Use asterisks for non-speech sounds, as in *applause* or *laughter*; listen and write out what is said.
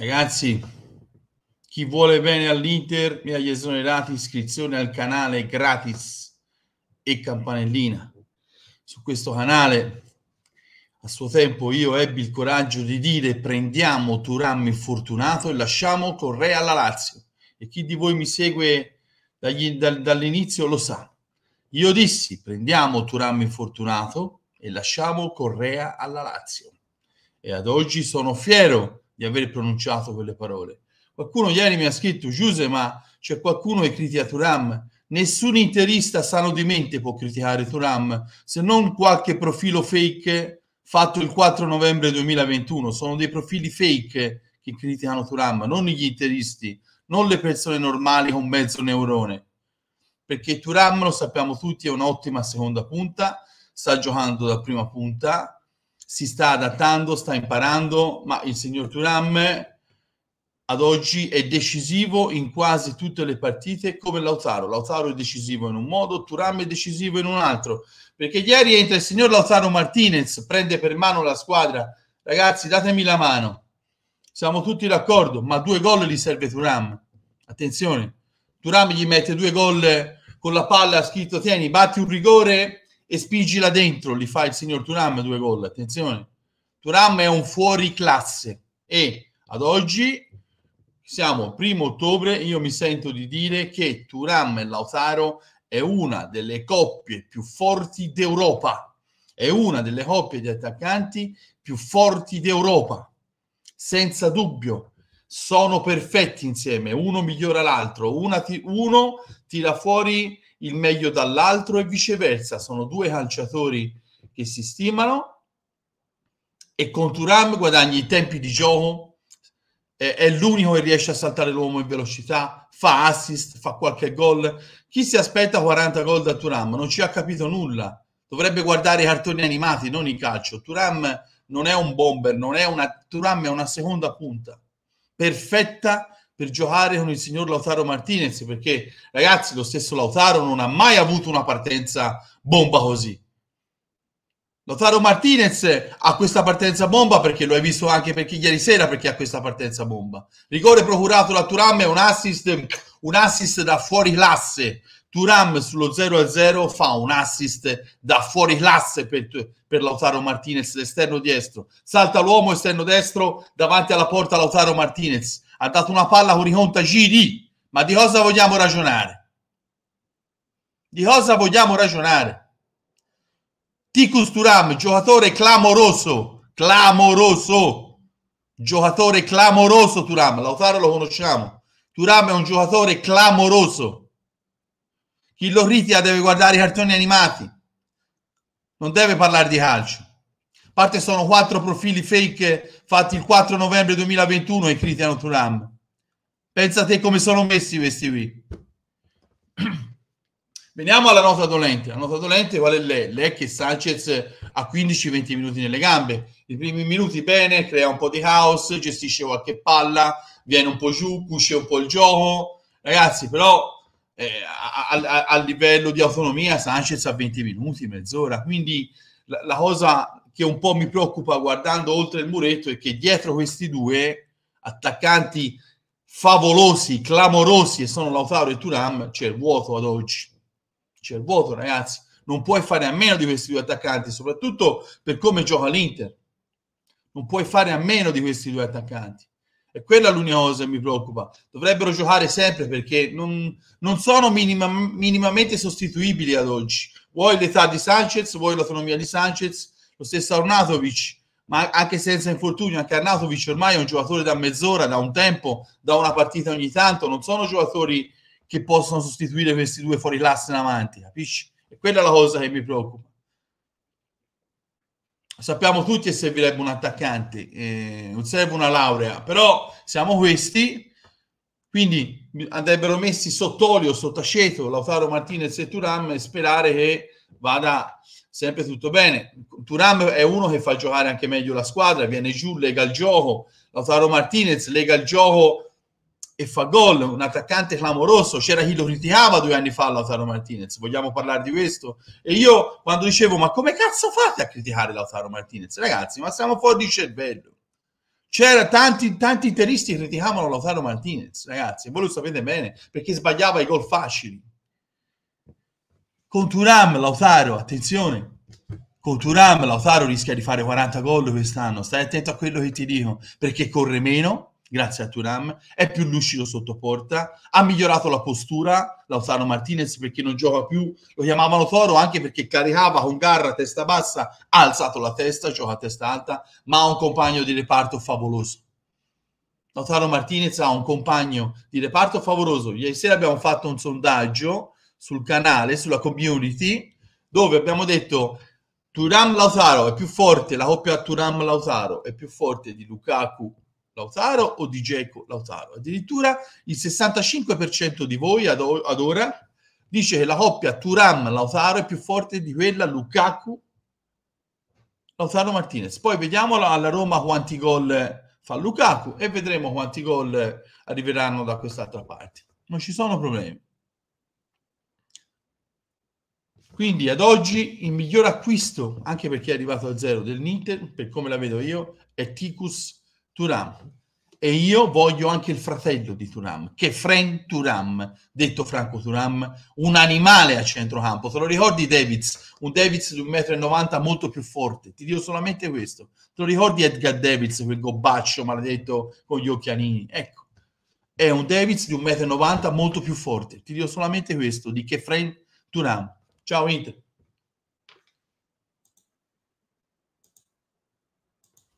Ragazzi, chi vuole bene all'Inter mi ha esonerati, iscrizione al canale gratis e campanellina. Su questo canale, a suo tempo, io ebbi il coraggio di dire prendiamo Turam infortunato e lasciamo Correa alla Lazio. E chi di voi mi segue dagli, dal, dall'inizio lo sa. Io dissi prendiamo Turam infortunato e lasciamo Correa alla Lazio. E ad oggi sono fiero di aver pronunciato quelle parole. Qualcuno ieri mi ha scritto, Giuse, ma c'è qualcuno che critica Turam? Nessun interista sano di mente può criticare Turam, se non qualche profilo fake fatto il 4 novembre 2021. Sono dei profili fake che criticano Turam, non gli interisti, non le persone normali con mezzo neurone. Perché Turam, lo sappiamo tutti, è un'ottima seconda punta, sta giocando da prima punta, si sta adattando, sta imparando, ma il signor Turam ad oggi è decisivo in quasi tutte le partite come Lautaro. Lautaro è decisivo in un modo, Turam è decisivo in un altro, perché ieri entra il signor Lautaro Martinez, prende per mano la squadra. Ragazzi, datemi la mano. Siamo tutti d'accordo, ma due gol gli serve Turam. Attenzione, Turam gli mette due gol con la palla ha scritto tieni, batti un rigore e spingila dentro, li fa il signor Turam due gol, attenzione. Turam è un fuori classe e ad oggi siamo primo ottobre, io mi sento di dire che Turam e Lautaro è una delle coppie più forti d'Europa, è una delle coppie di attaccanti più forti d'Europa, senza dubbio. Sono perfetti insieme, uno migliora l'altro, ti- uno tira fuori il meglio dall'altro e viceversa. Sono due calciatori che si stimano e con Turam guadagni i tempi di gioco, eh, è l'unico che riesce a saltare l'uomo in velocità, fa assist, fa qualche gol. Chi si aspetta 40 gol da Turam non ci ha capito nulla. Dovrebbe guardare i cartoni animati, non il calcio. Turam non è un bomber, non è una... Turam è una seconda punta perfetta per giocare con il signor Lautaro Martinez, perché ragazzi lo stesso Lautaro non ha mai avuto una partenza bomba così. Lautaro Martinez ha questa partenza bomba perché lo hai visto anche perché ieri sera perché ha questa partenza bomba. Rigore procurato da Turam è un assist, un assist da fuori classe Turam sullo 0-0 fa un assist da fuori classe per, per Lautaro Martinez, l'esterno destro. Salta l'uomo esterno destro davanti alla porta Lautaro Martinez. Ha dato una palla con i conta GD. Ma di cosa vogliamo ragionare? Di cosa vogliamo ragionare? Ticus Turam, giocatore clamoroso, clamoroso, giocatore clamoroso Turam, Lautaro lo conosciamo. Turam è un giocatore clamoroso chi lo critica deve guardare i cartoni animati, non deve parlare di calcio. A parte sono quattro profili fake fatti il 4 novembre 2021 e criticano Turam. Pensate come sono messi questi qui. *clears throat* Veniamo alla nota dolente. La nota dolente qual è lei? Lei che Sanchez ha 15-20 minuti nelle gambe. I primi minuti bene, crea un po' di caos, gestisce qualche palla, viene un po' giù, cuce un po' il gioco. Ragazzi, però eh, a, a, a, livello di autonomia Sanchez a 20 minuti, mezz'ora. Quindi la, la, cosa che un po' mi preoccupa guardando oltre il muretto è che dietro questi due attaccanti favolosi, clamorosi, e sono Lautaro e Turam, c'è il vuoto ad oggi. C'è il vuoto, ragazzi. Non puoi fare a meno di questi due attaccanti, soprattutto per come gioca l'Inter. Non puoi fare a meno di questi due attaccanti è quella l'unica cosa che mi preoccupa. Dovrebbero giocare sempre perché non, non sono minima, minimamente sostituibili ad oggi. Vuoi l'età di Sanchez, vuoi l'autonomia di Sanchez, lo stesso Arnatovic, ma anche senza infortunio, anche Arnatovic ormai è un giocatore da mezz'ora, da un tempo, da una partita ogni tanto, non sono giocatori che possono sostituire questi due fuori classe in avanti, capisci? E quella è la cosa che mi preoccupa sappiamo tutti che servirebbe un attaccante, eh, non serve una laurea, però siamo questi, quindi andrebbero messi sott'olio, sottaceto, Lautaro Martinez e Turam e sperare che vada sempre tutto bene. Turam è uno che fa giocare anche meglio la squadra, viene giù, lega il gioco, Lautaro Martinez lega il gioco e fa gol, un attaccante clamoroso, c'era chi lo criticava due anni fa Lautaro Martinez, vogliamo parlare di questo? E io quando dicevo ma come cazzo fate a criticare Lautaro Martinez? Ragazzi, ma siamo fuori di cervello. C'era tanti, tanti interisti che criticavano Lautaro Martinez, ragazzi, voi lo sapete bene, perché sbagliava i gol facili. Con Turam, Lautaro, attenzione, con Turam, Lautaro rischia di fare 40 gol quest'anno, stai attento a quello che ti dico, perché corre meno, grazie a Turam, è più lucido sotto porta, ha migliorato la postura, Lautaro Martinez perché non gioca più, lo chiamavano Toro anche perché caricava con garra testa bassa, ha alzato la testa, gioca a testa alta, ma ha un compagno di reparto favoloso. Lautaro Martinez ha un compagno di reparto favoloso. Ieri sera abbiamo fatto un sondaggio sul canale, sulla community, dove abbiamo detto Turam Lautaro è più forte, la coppia Turam Lautaro è più forte di Lukaku Lautaro o di Geco Lautaro. Addirittura il 65% di voi ad, o- ad ora dice che la coppia Turam-Lautaro è più forte di quella Lukaku Lautaro Martinez. Poi vediamo alla Roma quanti gol fa Lukaku e vedremo quanti gol arriveranno da quest'altra parte. Non ci sono problemi. Quindi ad oggi il miglior acquisto, anche perché è arrivato a zero del Ninter, per come la vedo io, è Ticus Turam. E io voglio anche il fratello di Turam, che è Fren Turam, detto Franco Turam, un animale a centrocampo. Te lo ricordi Davids? Un Davids di 1,90 m molto più forte. Ti dico solamente questo. Te lo ricordi Edgar Davids, quel gobbaccio maledetto con gli occhialini? Ecco, è un Davids di 1,90 m molto più forte. Ti dico solamente questo, di che Fren Turam. Ciao Inter.